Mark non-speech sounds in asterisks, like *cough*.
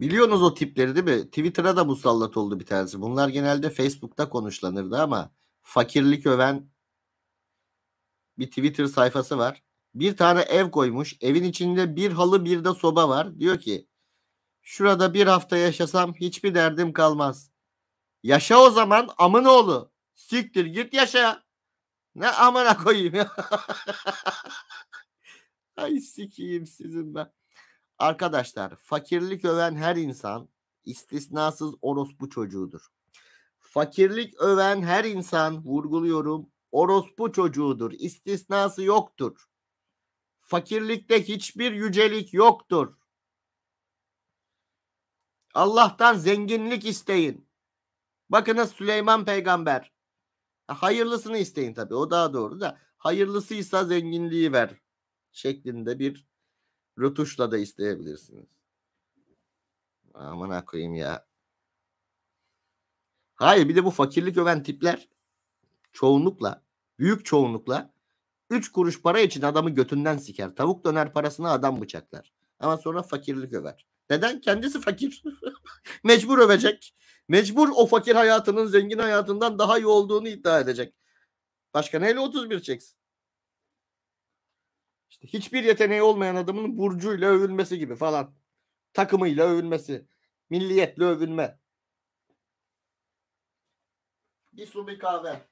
Biliyorsunuz o tipleri değil mi? Twitter'a da musallat oldu bir tanesi. Bunlar genelde Facebook'ta konuşlanırdı ama fakirlik öven bir Twitter sayfası var. Bir tane ev koymuş. Evin içinde bir halı bir de soba var. Diyor ki şurada bir hafta yaşasam hiçbir derdim kalmaz. Yaşa o zaman amın oğlu. Siktir git yaşa. Ne amına koyayım ya. *laughs* Ay sikiyim sizin ben. Arkadaşlar fakirlik öven her insan istisnasız orospu çocuğudur. Fakirlik öven her insan vurguluyorum orospu çocuğudur. İstisnası yoktur. Fakirlikte hiçbir yücelik yoktur. Allah'tan zenginlik isteyin. Bakınız Süleyman peygamber. E, hayırlısını isteyin tabii. O daha doğru da hayırlısıysa zenginliği ver şeklinde bir Rutuşla da isteyebilirsiniz. Aman koyayım ya. Hayır bir de bu fakirlik öven tipler çoğunlukla, büyük çoğunlukla 3 kuruş para için adamı götünden siker. Tavuk döner parasını adam bıçaklar. Ama sonra fakirlik över. Neden? Kendisi fakir. *laughs* Mecbur övecek. Mecbur o fakir hayatının zengin hayatından daha iyi olduğunu iddia edecek. Başka neyle 31 çeksin? İşte hiçbir yeteneği olmayan adamın burcuyla övülmesi gibi falan. Takımıyla övülmesi. Milliyetle övülme. Bir su bir kahve.